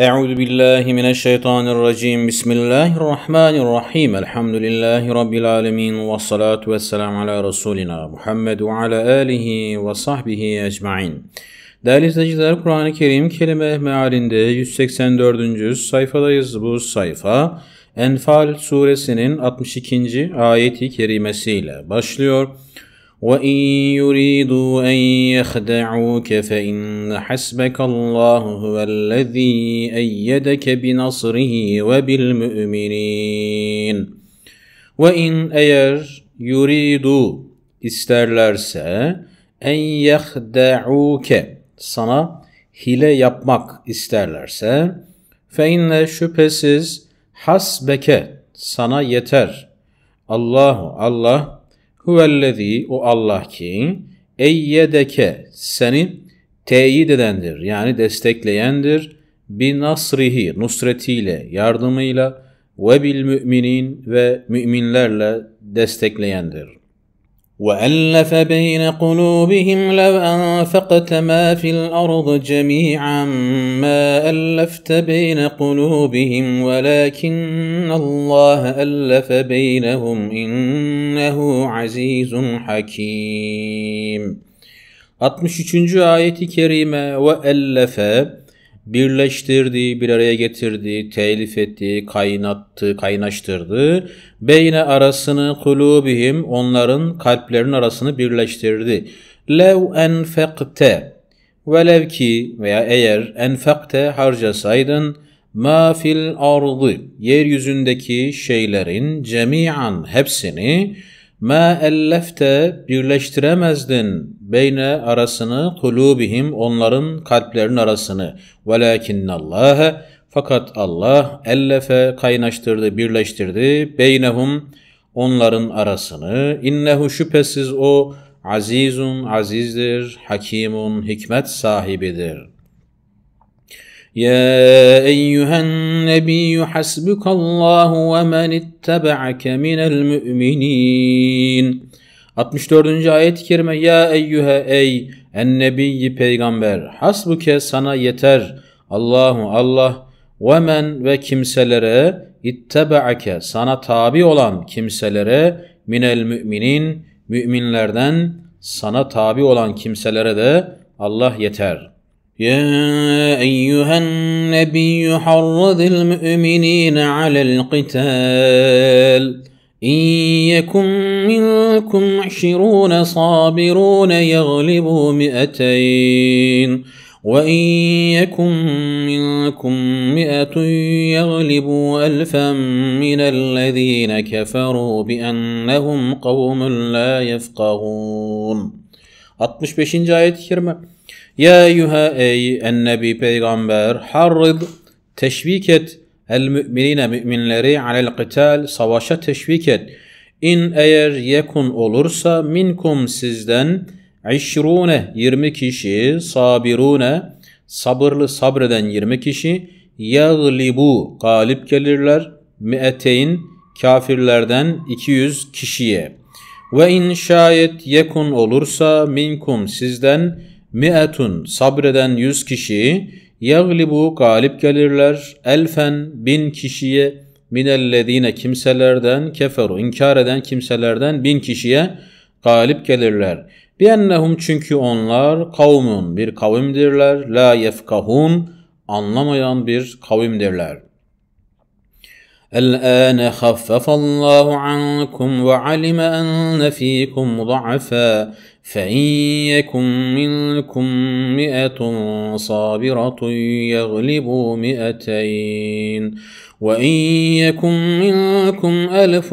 أعوذ بالله من الشيطان الرجيم بسم الله الرحمن الرحيم الحمد لله رب العالمين والصلاة والسلام على رسولنا محمد وعلى آله وصحبه أجمعين Değerli izleyiciler Kur'an-ı Kerim kelime mealinde 184. sayfadayız. Bu sayfa Enfal suresinin 62. ayeti kerimesiyle başlıyor. وان يريدوا ان يخدعوك فان حسبك الله هو الذي ايدك بنصره وبالمؤمنين وان eğer yuridu isterlerse en yahdaûke sana hile yapmak isterlerse feinle şüphesiz hasbeke sana yeter Allahu Allah Huvellezî o Allah ki eyyedeke seni teyit edendir yani destekleyendir bi nasrihi nusretiyle yardımıyla ve bil müminin ve müminlerle destekleyendir.'' وألف بين قلوبهم لو أنفقت ما في الأرض جميعا ما ألفت بين قلوبهم ولكن الله ألف بينهم إنه عزيز حكيم 63. ayeti kerime ve ellefe birleştirdiği, bir araya getirdiği, telif ettiği, kaynattı, kaynaştırdı. Beyne arasını kulubihim onların kalplerinin arasını birleştirdi. Lev enfekte velev ki veya eğer enfekte harcasaydın ma fil ardı yeryüzündeki şeylerin cemiyan hepsini ma ellefte birleştiremezdin beyne arasını, kulubihim onların kalplerinin arasını. Velakinnallâhe fakat Allah ellefe kaynaştırdı, birleştirdi beynehum onların arasını. İnnehu şüphesiz o azizun azizdir, hakimun hikmet sahibidir.'' يا أيها النبي حسبك الله ومن اتبعك من المؤمنين 64. ayet-i kerime Ya eyyühe ey ennebiyyi peygamber hasbuke sana yeter Allahu Allah ve men ve kimselere ittebe'ake sana tabi olan kimselere minel müminin müminlerden sana tabi olan kimselere de Allah yeter.'' يا أيها النبي حرض المؤمنين على القتال إن يكن منكم عشرون صابرون يغلبوا مئتين وإن يكن منكم مئة يغلبوا ألفا من الذين كفروا بأنهم قوم لا يفقهون 65. ayet-i يا أيها eyyüha ey ennebi حرض harrid el müminine müminleri alel kıtal savaşa teşvik et. İn eğer yekun olursa minkum sizden işrune 20 kişi sabirune sabırlı sabreden 20 kişi yaglibu galip gelirler müeteyn kafirlerden 200 kişiye. Ve in şayet yekun olursa minkum sizden mi'etun sabreden 100 kişi Yaglibu galip gelirler elfen bin kişiye minellezine kimselerden keferu inkar eden kimselerden bin kişiye galip gelirler. Biennehum çünkü onlar kavmun bir kavimdirler. La yefkahun anlamayan bir kavimdirler.'' الآن خفف الله عنكم وعلم أن فيكم ضعفا فإن يكن منكم مئة صابرة يغلبوا مئتين وإن يكن منكم ألف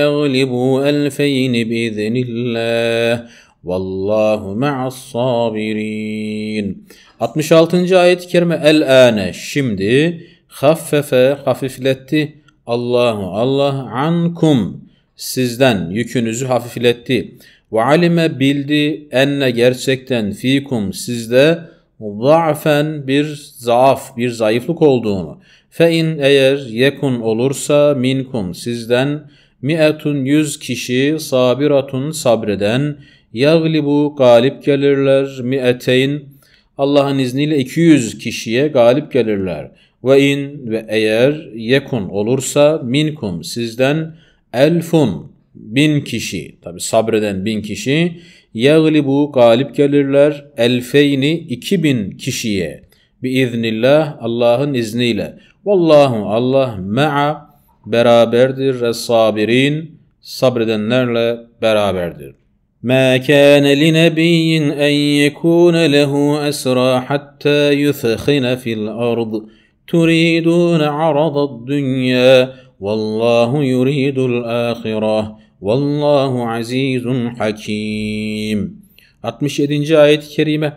يغلبوا ألفين بإذن الله والله مع الصابرين 66. ayet-i kerime el ane şimdi haffefe hafifletti Allahu Allah ankum sizden yükünüzü hafifletti. Ve alime bildi enne gerçekten fikum sizde zaafen bir zaaf, bir zayıflık olduğunu. Fe in eğer yekun olursa minkum sizden mi'etun yüz kişi sabiratun sabreden yaglibu galip gelirler mi'eteyn Allah'ın izniyle 200 kişiye galip gelirler. Ve in ve eğer yekun olursa minkum sizden elfun bin kişi tabi sabreden bin kişi yeğlibu galip gelirler elfeyni iki bin kişiye bi iznillah Allah'ın izniyle vallahu Allah ma'a beraberdir sabirin sabredenlerle beraberdir. ما كان لنبي أن يكون له أسرى حتى يثخن في الأرض تريدون عرض الدنيا والله يريد الآخرة والله عزيز حكيم 67. ayet-i kerime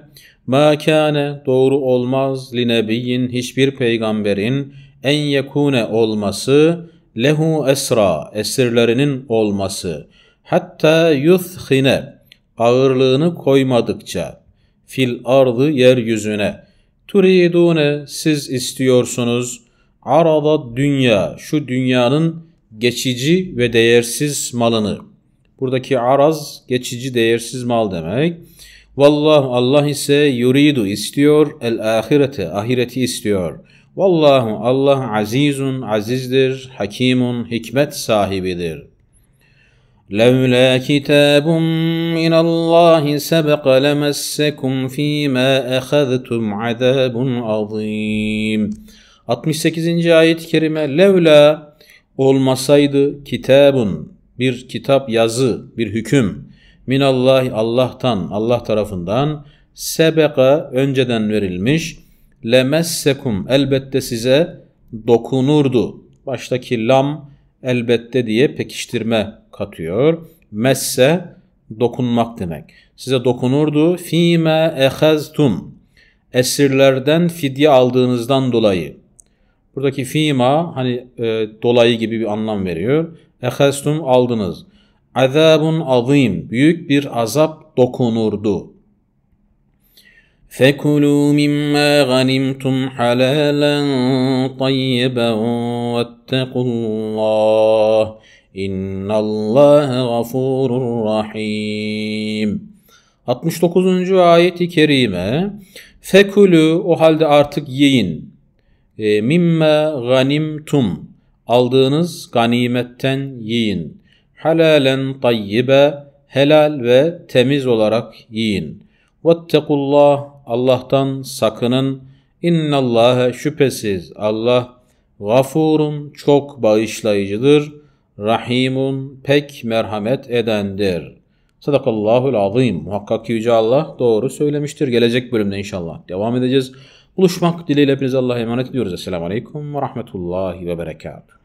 Ma kâne doğru olmaz li nebiyyin hiçbir peygamberin en yekune olması lehu esra esirlerinin olması hatta yuthhine ağırlığını koymadıkça fil ardı yeryüzüne Turidune siz istiyorsunuz arada dünya şu dünyanın geçici ve değersiz malını. Buradaki araz geçici değersiz mal demek. Vallahu Allah ise yuridu istiyor el ahirete ahireti istiyor. Vallahu Allah azizun azizdir, hakimun hikmet sahibidir.'' لولا كتاب من الله سبق لمسكم فيما أخذتم عذاب عظيم 68. ayet-i kerime levla olmasaydı kitabun bir kitap yazı bir hüküm min minallahi Allah'tan Allah tarafından sebeka önceden verilmiş lemessekum elbette size dokunurdu. Baştaki lam elbette diye pekiştirme katıyor. Messe dokunmak demek. Size dokunurdu. Fime eheztum. Esirlerden fidye aldığınızdan dolayı. Buradaki fima hani e, dolayı gibi bir anlam veriyor. Ehestum aldınız. Azabun azim. Büyük bir azap dokunurdu. فكلوا مما غنمتم حلالا طيبا واتقوا الله إن الله غفور rahim. 69. ayeti kerime Fekulu o halde artık yiyin. E, mimme ganimtum aldığınız ganimetten yiyin. Halalen tayyibe helal ve temiz olarak yiyin. Vettekullah Allah'tan sakının. İnnallâhe şüphesiz Allah gafurun çok bağışlayıcıdır. Rahimun pek merhamet edendir. Sadakallahul azim. Muhakkak ki Yüce Allah doğru söylemiştir. Gelecek bölümde inşallah devam edeceğiz. Buluşmak dileğiyle hepinize Allah'a emanet ediyoruz. Esselamu Aleyküm ve Rahmetullahi ve Berekatuhu.